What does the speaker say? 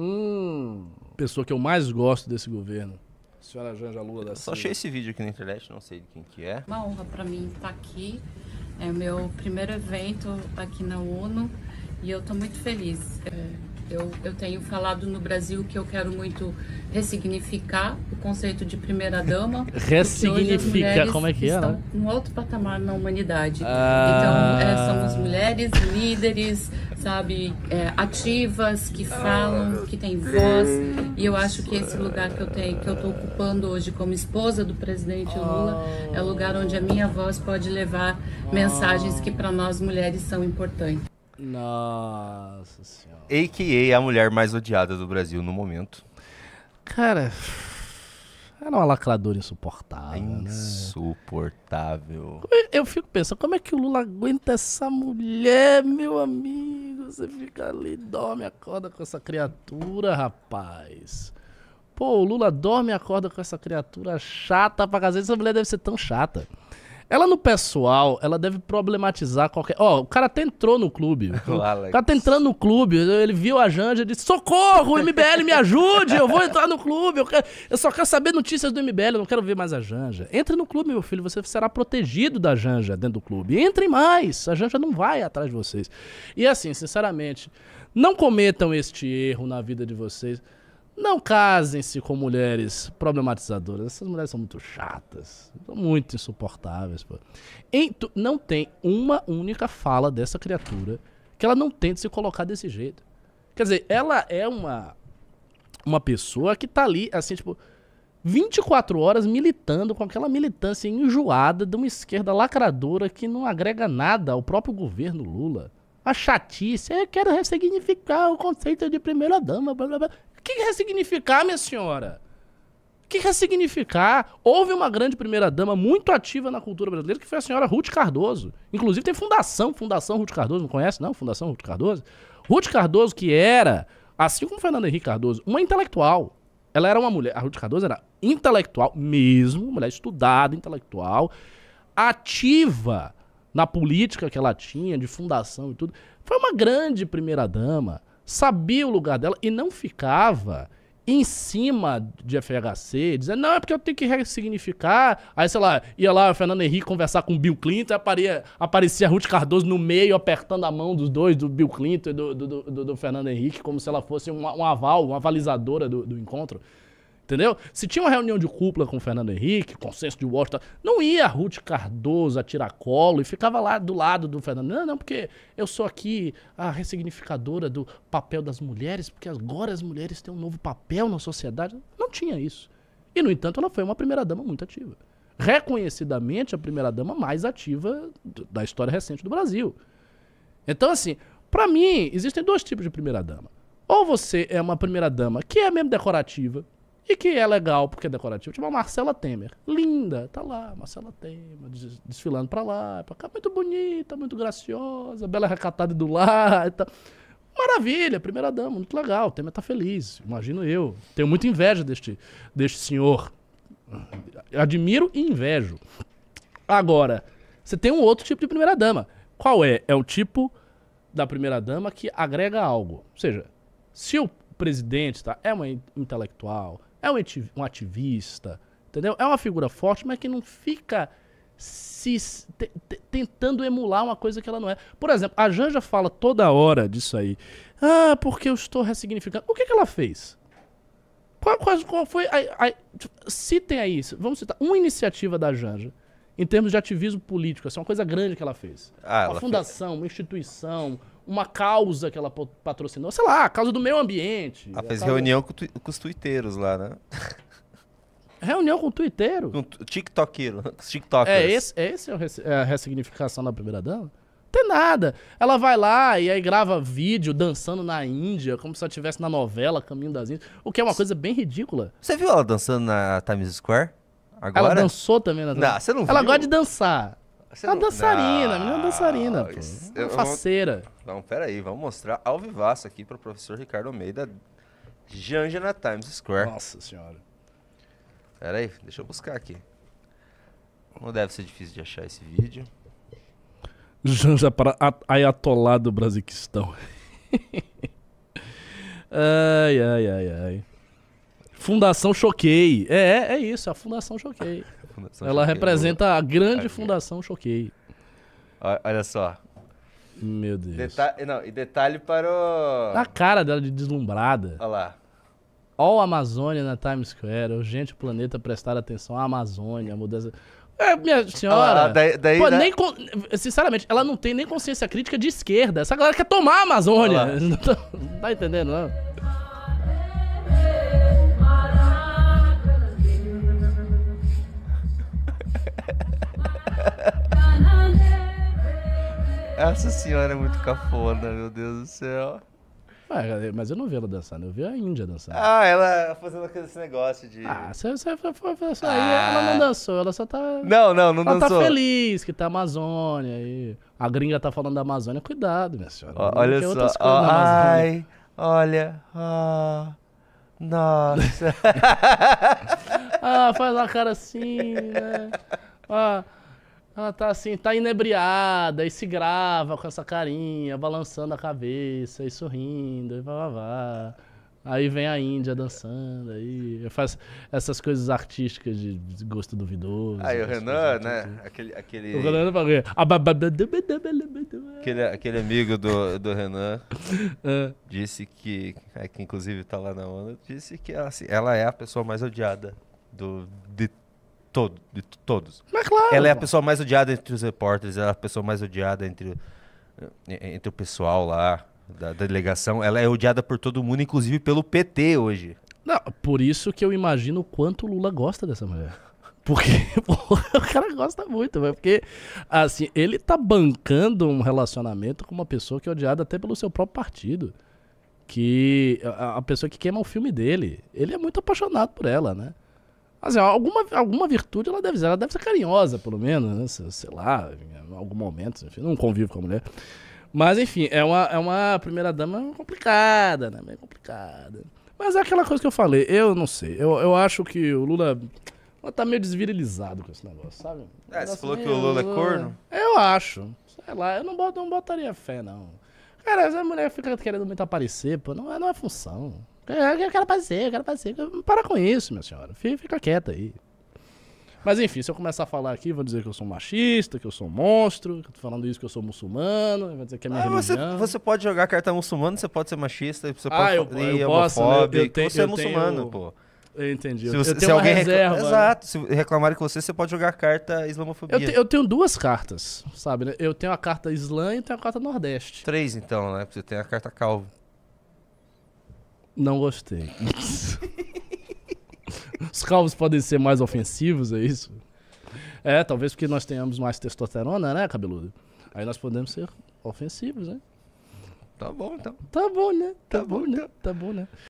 Hum. Pessoa que eu mais gosto desse governo. Senhora Janja Lula da Silva. Só achei esse vídeo aqui na internet, não sei de quem que é. Uma honra para mim estar tá aqui. É meu primeiro evento aqui na ONU e eu estou muito feliz. É, eu, eu tenho falado no Brasil que eu quero muito ressignificar o conceito de primeira-dama. Ressignifica, como é que é? Né? Um outro patamar na humanidade. Ah... Então, é, somos mulheres líderes, sabe, é, ativas, que falam, que têm voz. E eu acho que esse lugar que eu tenho, que eu estou ocupando hoje como esposa do presidente Lula, é o lugar onde a minha voz pode levar mensagens que para nós mulheres são importantes. Nossa senhora. AKA a mulher mais odiada do Brasil no momento. Cara, era uma lacradora insuportável. Né? Insuportável. Né? Eu fico pensando, como é que o Lula aguenta essa mulher, meu amigo? Você fica ali, dorme, acorda com essa criatura, rapaz. Pô, o Lula dorme e acorda com essa criatura chata pra casa. Essa mulher deve ser tão chata. Ela no pessoal, ela deve problematizar qualquer. Ó, oh, o cara até entrou no clube. O, Alex. cara tá entrando no clube, ele viu a Janja e disse: Socorro, MBL, me ajude, eu vou entrar no clube. Eu, quero... eu só quero saber notícias do MBL, eu não quero ver mais a Janja. Entre no clube, meu filho, você será protegido da Janja dentro do clube. Entrem mais, a Janja não vai atrás de vocês. E assim, sinceramente, não cometam este erro na vida de vocês. Não casem-se com mulheres problematizadoras. Essas mulheres são muito chatas, são muito insuportáveis. Pô. Tu, não tem uma única fala dessa criatura que ela não tente se colocar desse jeito. Quer dizer, ela é uma, uma pessoa que tá ali, assim, tipo, 24 horas militando com aquela militância enjoada de uma esquerda lacradora que não agrega nada ao próprio governo Lula. A chatice, eu quero ressignificar o conceito de primeira-dama, blá blá blá. O que ressignificar, minha senhora? O que ressignificar? Houve uma grande primeira-dama muito ativa na cultura brasileira, que foi a senhora Ruth Cardoso. Inclusive tem fundação, Fundação Ruth Cardoso, não conhece não? Fundação Ruth Cardoso? Ruth Cardoso, que era, assim como Fernando Henrique Cardoso, uma intelectual. Ela era uma mulher, a Ruth Cardoso era intelectual mesmo, mulher estudada, intelectual, ativa na política que ela tinha, de fundação e tudo. Foi uma grande primeira-dama sabia o lugar dela e não ficava em cima de FHC, dizendo, não, é porque eu tenho que ressignificar. Aí, sei lá, ia lá o Fernando Henrique conversar com o Bill Clinton, aparecia, a Ruth Cardoso no meio, apertando a mão dos dois, do Bill Clinton e do, do, do, do Fernando Henrique, como se ela fosse um, um aval, uma avalizadora do, do encontro. Entendeu? Se tinha uma reunião de cúpula com o Fernando Henrique, consenso de Washington, não ia a Ruth Cardoso a tiracolo e ficava lá do lado do Fernando. Não, não, porque eu sou aqui a ressignificadora do papel das mulheres, porque agora as mulheres têm um novo papel na sociedade. Não tinha isso. E, no entanto, ela foi uma primeira-dama muito ativa. Reconhecidamente, a primeira-dama mais ativa da história recente do Brasil. Então, assim, para mim, existem dois tipos de primeira-dama. Ou você é uma primeira-dama que é mesmo decorativa, e que é legal porque é decorativo. Tipo a Marcela Temer. Linda, tá lá, Marcela Temer, des desfilando pra lá, pra cá. Muito bonita, muito graciosa, bela recatada do lado Tá. Maravilha, primeira dama, muito legal. O Temer tá feliz, imagino eu. Tenho muita inveja deste, deste senhor. Admiro e invejo. Agora, você tem um outro tipo de primeira dama. Qual é? É o tipo da primeira dama que agrega algo. Ou seja, se o presidente tá, é uma intelectual, é um ativista, entendeu? É uma figura forte, mas que não fica se tentando emular uma coisa que ela não é. Por exemplo, a Janja fala toda hora disso aí. Ah, porque eu estou ressignificando. O que, que ela fez? Qual, qual, qual foi. A, a, tipo, citem aí, vamos citar uma iniciativa da Janja em termos de ativismo político, assim, uma coisa grande que ela fez. Ah, uma ela fundação, fez... uma instituição, uma causa que ela patrocinou, sei lá, a causa do meio ambiente. Ela fez reunião com, com, os tuiteiros lá, né? Reunião com o tuiteiro? Com tiktokeiro, tiktokers. É esse, é esse é, é a ressignificação da primeira dama? Tem nada. Ela vai lá e aí grava vídeo dançando na Índia, como se ela estivesse na novela Caminho das Índias, o que é uma coisa bem ridícula. Você viu ela dançando na Times Square? Agora? Ela dançou também na Não, você não viu? Ela gosta de dançar. Você a não... dançarina, a menina é dançarina, pô. uma faceira. Vou... Não, peraí, vamos mostrar ao vivaço aqui para o professor Ricardo Almeida, Janja na Times Square. Nossa senhora. Peraí, deixa eu buscar aqui. Não deve ser difícil de achar esse vídeo. Janja para Ayatollah do Brasiquistão. ai, ai, ai, ai. Fundação Choquei. É, é, é isso, a Fundação Choquei. Fundação Ela Choquei, representa a grande Fundação Choquei. Olha só. Meu Deus. Deta... Não, e detalhe para o... A cara dela de deslumbrada. Olha lá. a Amazônia na Times Square, urgente o planeta prestar atenção à Amazônia, mudança... É, minha senhora. Ah, daí, daí, pô, Sinceramente, ela não tem nem consciência crítica de esquerda. Essa galera quer tomar a Amazônia. Não tá... não tá entendendo, não? Essa senhora é muito cafona, meu Deus do céu. Mas eu é não vi ela dançando, eu vi a Índia dançando. Ah, ela fazendo esse negócio de. Ah, você, foi. aí ah. ela não dançou, ela só tá. Não, não, não ela tá dançou. Ela tá feliz que tá Amazônia aí. A gringa tá falando da Amazônia, cuidado, minha senhora. olha só. ai, olha. nossa. ah, faz uma cara assim, né? Ah. Ela tá assim, tá inebriada e se grava com essa carinha, balançando a cabeça e sorrindo e vá, Aí vem a Índia dançando, aí eu faço essas coisas artísticas de gosto duvidoso. Aí o Renan, né? Aquele, aquele... O Renan fala, aquele, aquele amigo do, do Renan é. disse que, é, que inclusive tá lá na onda, disse que ela, assim, ela é a pessoa mais odiada do, de todo, de todos. Mas claro. Ela é a pessoa mais odiada entre os repórteres, ela é a pessoa mais odiada entre, eh, eh, entre o pessoal lá da, da delegação. Ela é odiada por todo mundo, inclusive pelo PT hoje. Não, por isso que eu imagino o quanto o Lula gosta dessa mulher. Porque porra, o cara gosta muito, velho. Porque, assim, ele tá bancando um relacionamento com uma pessoa que é odiada até pelo seu próprio partido. Que a, a pessoa que queima o filme dele. Ele é muito apaixonado por ela, né? Assim, alguma, alguma virtude ela deve ser, ela deve ser carinhosa, pelo menos, né? sei, sei lá, em algum momento, enfim, não convivo com a mulher. Mas enfim, é uma, é uma primeira dama complicada, né? Meio complicada. Mas é aquela coisa que eu falei, eu não sei. Eu, eu acho que o Lula. Ela tá meio desvirilizado com esse negócio, sabe? É, você tá falou que o Lula é corno? Eu acho. Sei lá, eu não, boto não botaria fé, não. Cara, essa mulher fica querendo muito aparecer, pô. Não é, não é função. Eu quero aparecer, eu quero aparecer. Para com isso, minha senhora. Fica quieta aí. Mas enfim, se eu começar a falar aqui, vão dizer que eu sou machista, que eu sou um monstro, que eu tô falando isso que eu sou muçulmano, vai dizer que é minha ah, religião. Você, você pode jogar carta muçulmano, você pode ser machista, você ah, pode eu, eu posso, né? eu, tenho, você é muçulmano, tenho... pô. Eu entendi. Se, você, eu tenho se alguém reserva. Recla... Né? Exato. Se reclamarem com você, você pode jogar a carta islamofobia. Eu, te, eu tenho duas cartas, sabe? Né? Eu tenho a carta Islã e tenho a carta Nordeste. Três, então, né? Você tem a carta Calvo. Não gostei. Os calvos podem ser mais ofensivos, é isso? É, talvez porque nós tenhamos mais testosterona, né, cabeludo? Aí nós podemos ser ofensivos, né? Tá bom, então. Tá bom, né? Tá, tá bom, bom, né? Então. Tá bom, né?